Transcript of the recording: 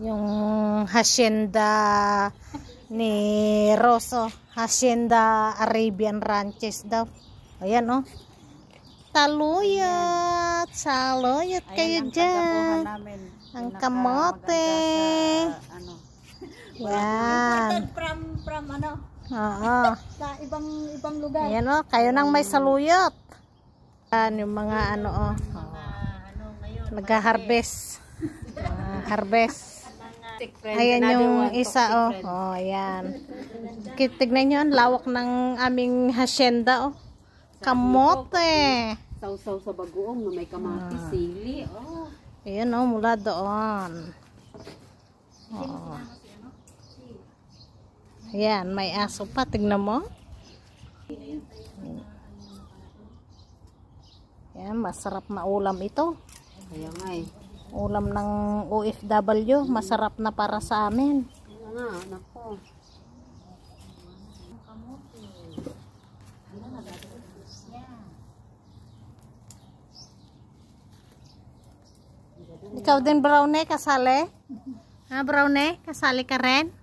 yung hacienda ni Rosso hacienda Arabian Ranches daw ayan oh taluyot saluyot kayo ayan, dyan namin, ang kamote sa, ano. yan from, from ano oo sa ibang ibang lugar ayan oh kayo nang may saluyot yan yung mga ano oh, oh. Ano, nagha-harvest uh, harvest plastic friend. Ayan Another yung one, isa, oh. Friend. Oh, ayan. Tignan nyo, ang lawak ng aming hasyenda, oh. Kamote. Sausaw sa bagoong na may kamatis, sili, ah. oh. Ayan, oh, mula doon. Oh. Ano? Ayan, may aso pa. Tignan mo. Ayan, masarap na ulam ito. Ayan nga eh ulam ng OFW masarap na para sa amin nga nako ikaw din brownie kasali ha brownie kasali ka rin